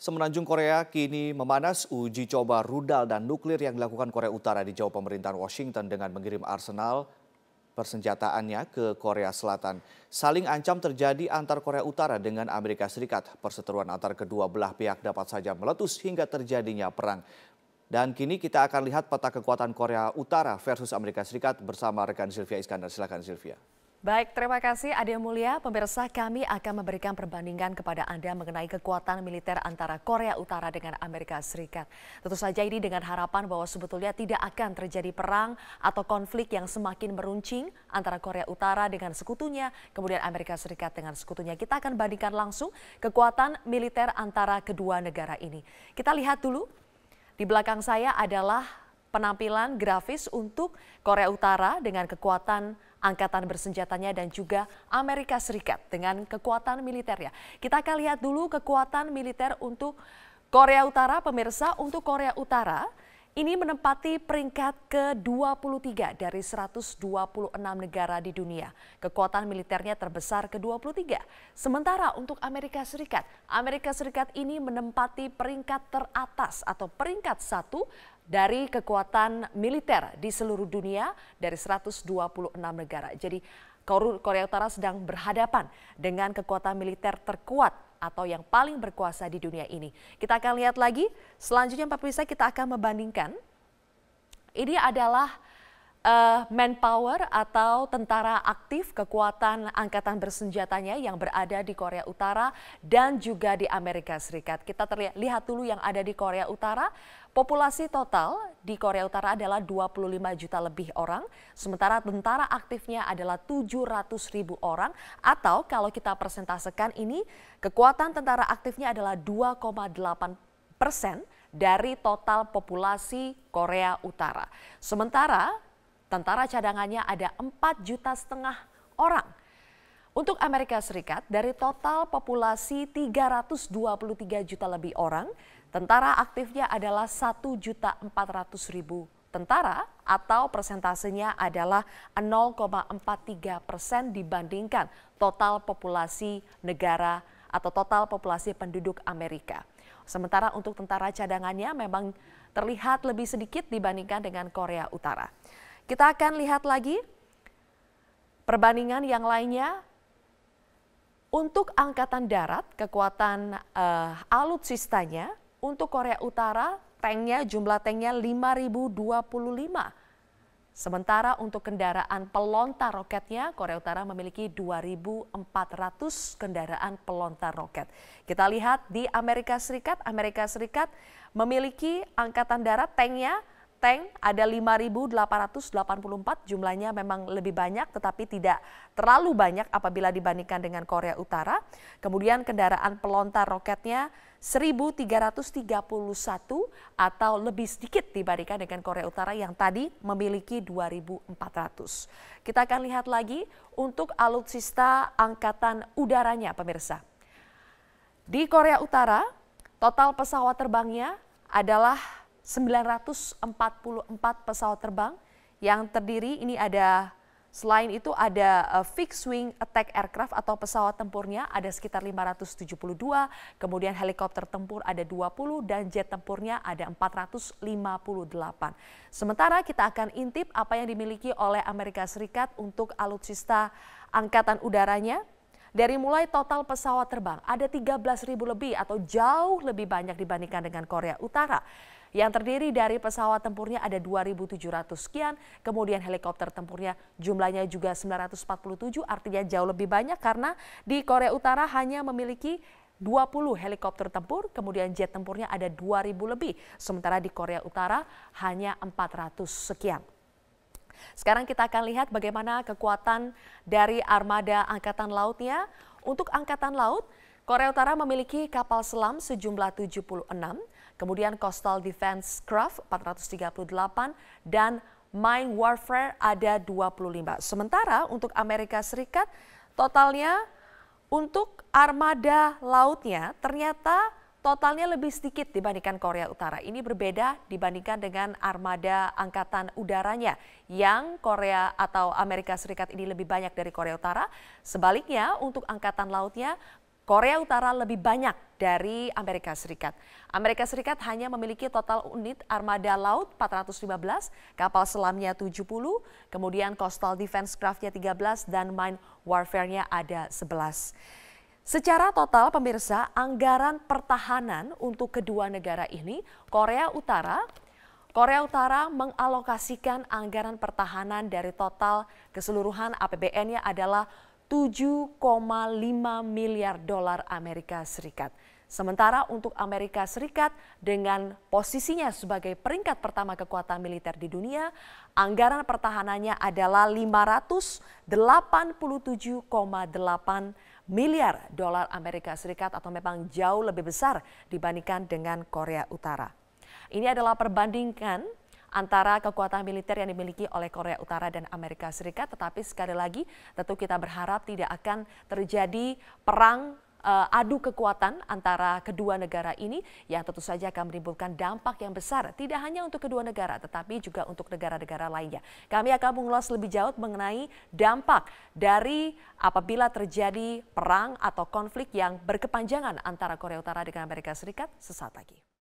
Semenanjung Korea kini memanas uji coba rudal dan nuklir yang dilakukan Korea Utara di jauh pemerintahan Washington dengan mengirim arsenal persenjataannya ke Korea Selatan. Saling ancam terjadi antar Korea Utara dengan Amerika Serikat. Perseteruan antar kedua belah pihak dapat saja meletus hingga terjadinya perang. Dan kini kita akan lihat peta kekuatan Korea Utara versus Amerika Serikat bersama rekan Sylvia Iskandar. Silakan Sylvia. Baik, terima kasih Ade Mulia. Pemirsa kami akan memberikan perbandingan kepada Anda mengenai kekuatan militer antara Korea Utara dengan Amerika Serikat. Tentu saja ini dengan harapan bahwa sebetulnya tidak akan terjadi perang atau konflik yang semakin meruncing antara Korea Utara dengan sekutunya, kemudian Amerika Serikat dengan sekutunya. Kita akan bandingkan langsung kekuatan militer antara kedua negara ini. Kita lihat dulu, di belakang saya adalah penampilan grafis untuk Korea Utara dengan kekuatan angkatan bersenjatanya dan juga Amerika Serikat dengan kekuatan militernya. Kita akan lihat dulu kekuatan militer untuk Korea Utara, pemirsa untuk Korea Utara ini menempati peringkat ke-23 dari 126 negara di dunia. Kekuatan militernya terbesar ke-23. Sementara untuk Amerika Serikat, Amerika Serikat ini menempati peringkat teratas atau peringkat satu dari kekuatan militer di seluruh dunia dari 126 negara. Jadi Korea Utara sedang berhadapan dengan kekuatan militer terkuat atau yang paling berkuasa di dunia ini. Kita akan lihat lagi, selanjutnya Pak Pemirsa kita akan membandingkan. Ini adalah uh, manpower atau tentara aktif kekuatan angkatan bersenjatanya yang berada di Korea Utara dan juga di Amerika Serikat. Kita lihat dulu yang ada di Korea Utara. Populasi total di Korea Utara adalah 25 juta lebih orang, sementara tentara aktifnya adalah 700 ribu orang atau kalau kita persentasekan ini kekuatan tentara aktifnya adalah 2,8 persen dari total populasi Korea Utara. Sementara Tentara cadangannya ada 4 juta setengah orang. Untuk Amerika Serikat, dari total populasi 323 juta lebih orang, tentara aktifnya adalah 1 juta 400 ribu tentara atau persentasenya adalah 0,43 persen dibandingkan total populasi negara atau total populasi penduduk Amerika. Sementara untuk tentara cadangannya memang terlihat lebih sedikit dibandingkan dengan Korea Utara. Kita akan lihat lagi perbandingan yang lainnya. Untuk Angkatan Darat, kekuatan uh, eh, alutsistanya untuk Korea Utara, tanknya jumlah tanknya 5.025. Sementara untuk kendaraan pelontar roketnya, Korea Utara memiliki 2.400 kendaraan pelontar roket. Kita lihat di Amerika Serikat, Amerika Serikat memiliki angkatan darat tanknya tank ada 5.884 jumlahnya memang lebih banyak tetapi tidak terlalu banyak apabila dibandingkan dengan Korea Utara. Kemudian kendaraan pelontar roketnya 1.331 atau lebih sedikit dibandingkan dengan Korea Utara yang tadi memiliki 2.400. Kita akan lihat lagi untuk alutsista angkatan udaranya pemirsa. Di Korea Utara total pesawat terbangnya adalah 944 pesawat terbang yang terdiri ini ada selain itu ada eh, fixed wing attack aircraft atau pesawat tempurnya ada sekitar 572, kemudian helikopter tempur ada 20 dan jet tempurnya ada 458. Sementara kita akan intip apa yang dimiliki oleh Amerika Serikat untuk alutsista angkatan udaranya dari mulai total pesawat terbang, ada 13 ribu lebih atau jauh lebih banyak dibandingkan dengan Korea Utara yang terdiri dari pesawat tempurnya ada 2.700 sekian, kemudian helikopter tempurnya jumlahnya juga 947, artinya jauh lebih banyak karena di Korea Utara hanya memiliki 20 helikopter tempur, kemudian jet tempurnya ada 2.000 lebih, sementara di Korea Utara hanya 400 sekian. Sekarang kita akan lihat bagaimana kekuatan dari armada angkatan lautnya. Untuk angkatan laut, Korea Utara memiliki kapal selam sejumlah 76, kemudian Coastal Defense Craft 438 dan Mine Warfare ada 25. Sementara untuk Amerika Serikat totalnya untuk armada lautnya ternyata Totalnya lebih sedikit dibandingkan Korea Utara. Ini berbeda dibandingkan dengan armada angkatan udaranya yang Korea atau Amerika Serikat ini lebih banyak dari Korea Utara. Sebaliknya untuk angkatan lautnya Korea Utara lebih banyak dari Amerika Serikat. Amerika Serikat hanya memiliki total unit armada laut 415, kapal selamnya 70, kemudian coastal defense craftnya 13 dan mine warfare-nya ada 11. Secara total pemirsa, anggaran pertahanan untuk kedua negara ini, Korea Utara, Korea Utara mengalokasikan anggaran pertahanan dari total keseluruhan APBN-nya adalah 7,5 miliar dolar Amerika Serikat. Sementara untuk Amerika Serikat dengan posisinya sebagai peringkat pertama kekuatan militer di dunia, anggaran pertahanannya adalah 587,8 miliar dolar Amerika Serikat atau memang jauh lebih besar dibandingkan dengan Korea Utara. Ini adalah perbandingan antara kekuatan militer yang dimiliki oleh Korea Utara dan Amerika Serikat. Tetapi sekali lagi tentu kita berharap tidak akan terjadi perang uh, adu kekuatan antara kedua negara ini yang tentu saja akan menimbulkan dampak yang besar tidak hanya untuk kedua negara tetapi juga untuk negara-negara lainnya. Kami akan mengulas lebih jauh mengenai dampak dari apabila terjadi perang atau konflik yang berkepanjangan antara Korea Utara dengan Amerika Serikat sesaat lagi.